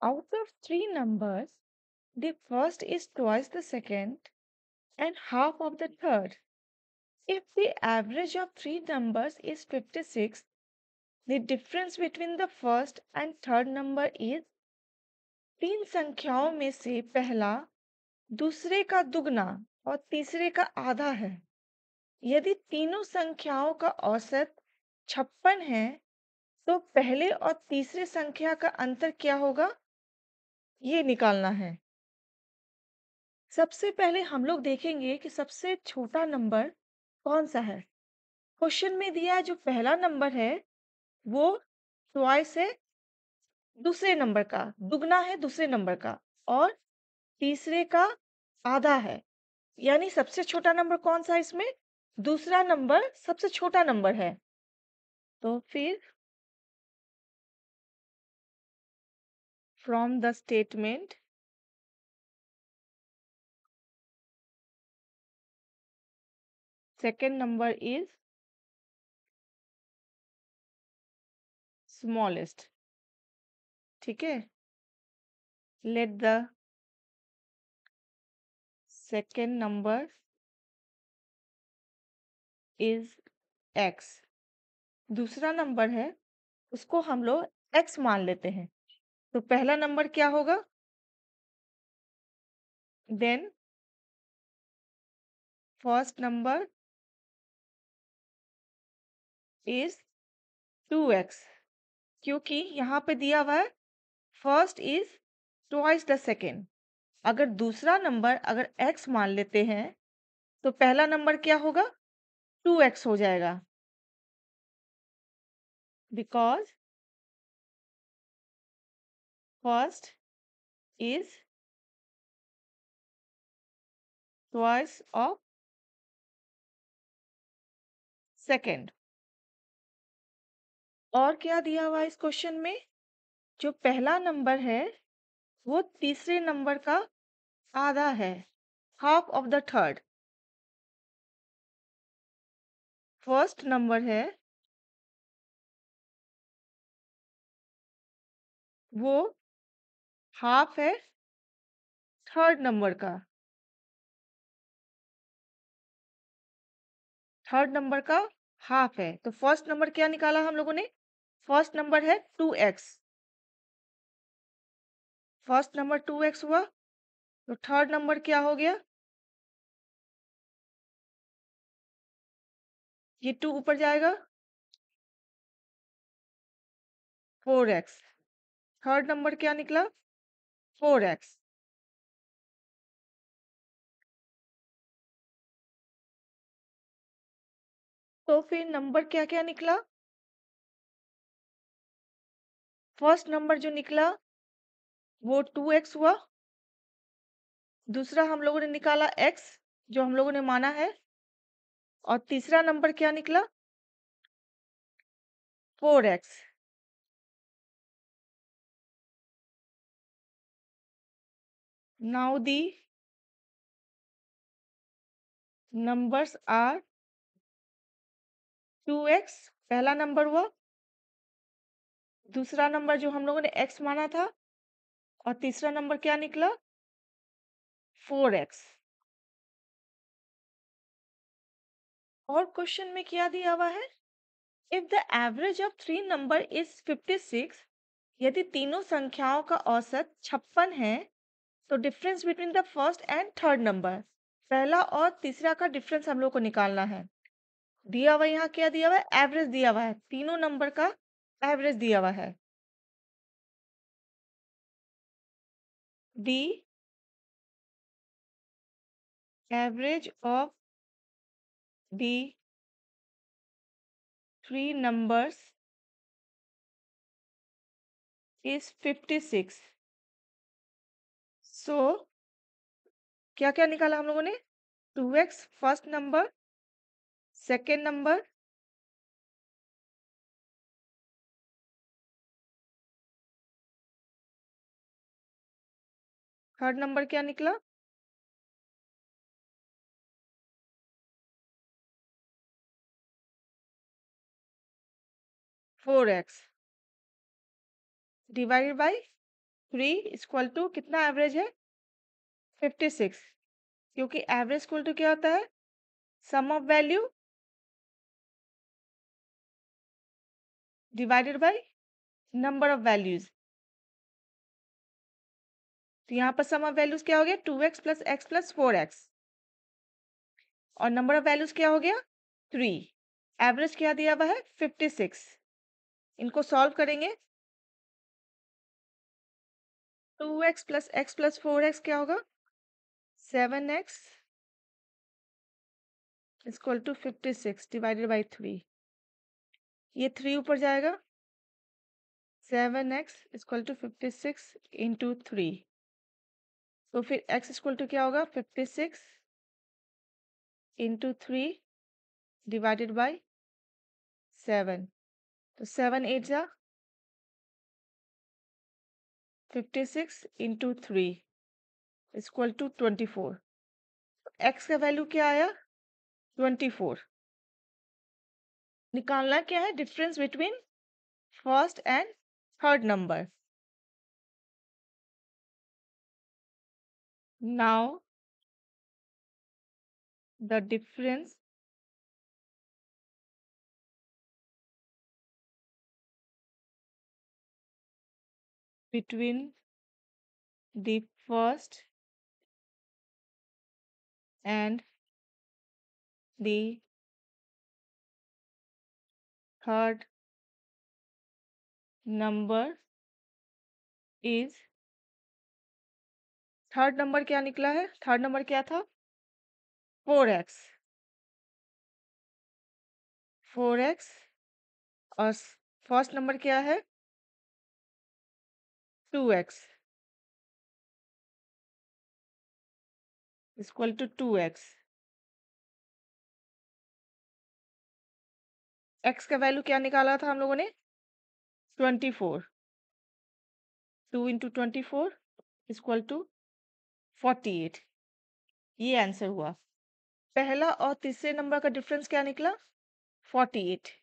Out of three numbers, the first is twice the second and half of the third. If the average of three numbers is 56, the difference between the first and third number is तीन संख्याओं में से पहला दूसरे का दुगना और तीसरे का आधा है यदि तीनों संख्याओं का औसत छप्पन है तो पहले और तीसरे संख्या का अंतर क्या होगा ये निकालना है सबसे पहले हम लोग देखेंगे कि सबसे छोटा नंबर कौन सा है क्वेश्चन में दिया है जो पहला नंबर है वो ट्वाइस है दूसरे नंबर का दुगना है दूसरे नंबर का और तीसरे का आधा है यानी सबसे छोटा नंबर कौन सा है इसमें दूसरा नंबर सबसे छोटा नंबर है तो फिर from the statement second number is smallest ठीक है let the second number is x दूसरा नंबर है उसको हम लोग x मान लेते हैं तो पहला नंबर क्या होगा then first number is two X क्योंकि यहां पे दिया हुआ है first is twice the second अगर दूसरा नंबर अगर एक्स मान लेते हैं तो पहला नंबर क्या होगा टू एक्स हो जाएगा because First is twice of second और क्या दिया हुआ इस क्वेश्चन में जो पहला नंबर है वो तीसरे नंबर का आधा है half of the third first number है वो हाफ है थर्ड नंबर का थर्ड नंबर का हाफ है तो फर्स्ट नंबर क्या निकाला हम लोगों ने फर्स्ट नंबर है two X first number two X हुआ तो थर्ड नंबर क्या हो गया ये टू ऊपर जाएगा फोर एक्स थर्ड नंबर क्या निकला फोर एक्स तो फिर नंबर क्या क्या निकला फर्स्ट नंबर जो निकला वो टू एक्स हुआ दूसरा हम लोगों ने निकाला एक्स जो हम लोगों ने माना है और तीसरा नंबर क्या निकला four X Now the numbers are X पहला नंबर हुआ दूसरा नंबर जो हम लोगों ने x माना था और तीसरा नंबर क्या निकला फोर एक्स और क्वेश्चन में क्या दिया हुआ है if the average of three number is fifty six यदि तीनों संख्याओं का औसत छप्पन है तो difference between the first and third number पहला और तीसरा का डिफरेंस हम लोग को निकालना है दिया हुआ यहाँ क्या दिया हुआ है एवरेज दिया हुआ है तीनों नंबर का एवरेज दिया हुआ है the average of the three numbers is fifty six so so, क्या क्या निकाला हम लोगों ने two X first number second number third number क्या निकला four X divided by three equal to कितना एवरेज है फिफ्टी सिक्स क्योंकि एवरेज इक्वल टू क्या होता है sum of value divided by number of values तो यहाँ पर सम ऑफ वैल्यूज क्या हो गया two X plus X plus four X और नंबर ऑफ वैल्यूज क्या हो गया थ्री एवरेज क्या दिया हुआ है फिफ्टी सिक्स इनको सॉल्व करेंगे two X plus X plus four X क्या होगा seven X equal to fifty six divided by three ये थ्री ऊपर जाएगा seven X equal to fifty six into three तो फिर एक्स इसक्वल टू क्या होगा fifty six into three divided by seven तो सेवन एट जा fifty six into three equal to twenty four X का वैल्यू क्या आया ट्वेंटी फोर निकालना क्या है difference between first and third number now the difference between the first and the third number is third number क्या निकला है third number क्या था फोर एक्स फोर एक्स और फर्स्ट नंबर क्या है two X equal to two X X का value क्या निकाला था हम लोगों ने twenty four to into twenty four equal to forty eight ये आंसर हुआ पहला और तीसरे नंबर का डिफरेंस क्या निकला फोर्टी एट